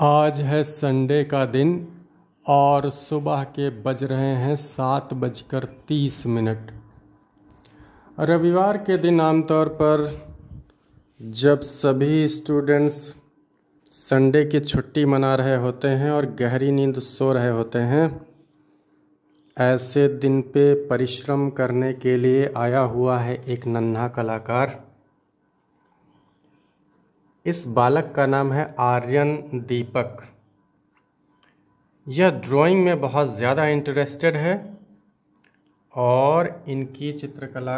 आज है संडे का दिन और सुबह के बज रहे हैं सात बजकर तीस मिनट रविवार के दिन आमतौर पर जब सभी स्टूडेंट्स संडे की छुट्टी मना रहे होते हैं और गहरी नींद सो रहे होते हैं ऐसे दिन पे परिश्रम करने के लिए आया हुआ है एक नन्हा कलाकार इस बालक का नाम है आर्यन दीपक यह ड्राइंग में बहुत ज़्यादा इंटरेस्टेड है और इनकी चित्रकला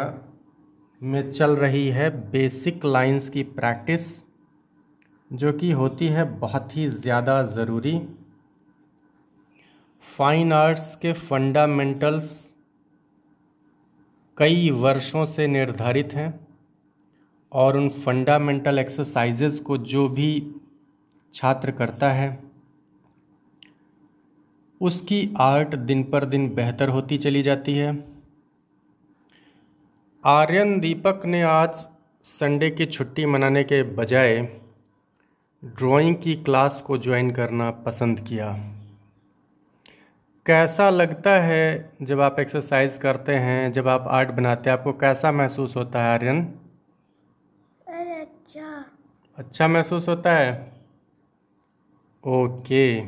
में चल रही है बेसिक लाइंस की प्रैक्टिस जो कि होती है बहुत ही ज़्यादा ज़रूरी फाइन आर्ट्स के फंडामेंटल्स कई वर्षों से निर्धारित हैं और उन फंडामेंटल एक्सरसाइजेज को जो भी छात्र करता है उसकी आर्ट दिन पर दिन बेहतर होती चली जाती है आर्यन दीपक ने आज संडे की छुट्टी मनाने के बजाय ड्राइंग की क्लास को ज्वाइन करना पसंद किया कैसा लगता है जब आप एक्सरसाइज करते हैं जब आप आर्ट बनाते हैं आपको कैसा महसूस होता है आर्यन अच्छा अच्छा महसूस होता है ओके